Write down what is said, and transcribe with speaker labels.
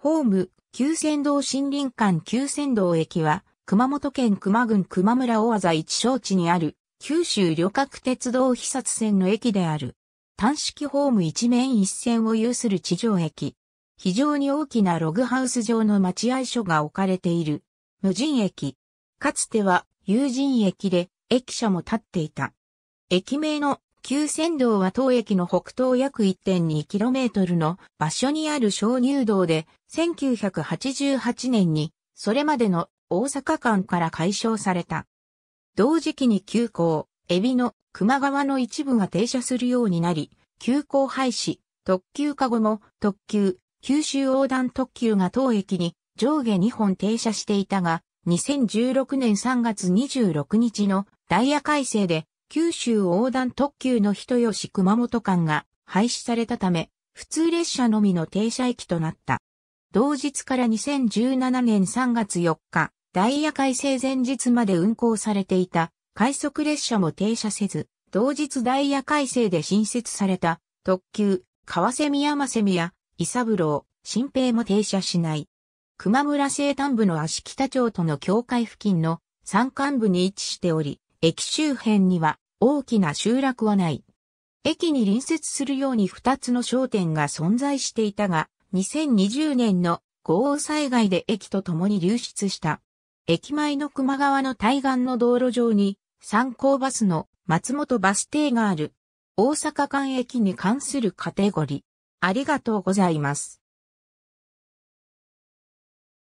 Speaker 1: ホーム、九仙道森林館九仙道駅は、熊本県
Speaker 2: 熊郡熊村大技一小地にある、九州旅客鉄道肥察線の駅である。単式ホーム一面一線を有する地上駅。非常に大きなログハウス上の待合所が置かれている。無人駅。かつては、有人駅で、駅舎も建っていた。駅名の旧仙道は当駅の北東約 1.2km の場所にある鍾乳道で、1988年に、それまでの大阪間から解消された。同時期に急行、海老の熊川の一部が停車するようになり、急行廃止、特急かごも特急、九州横断特急が当駅に上下2本停車していたが、2016年3月26日のダイヤ改正で九州横断特急の人吉熊本間が廃止されたため、普通列車のみの停車駅となった。同日から2017年3月4日、ダイヤ改正前日まで運行されていた快速列車も停車せず、同日ダイヤ改正で新設された特急、川瀬宮山瀬宮、伊三郎、新平も停車しない。熊村西端部の足北町との境界付近の山間部に位置しており、駅周辺には大きな集落はない。駅に隣接するように2つの商店が存在していたが、2020年の豪雨災害で駅と共に流出した。駅前の熊川の対岸の道路上に、参考バスの松本バス停がある。
Speaker 1: 大阪間駅に関するカテゴリー。ありがとうございます。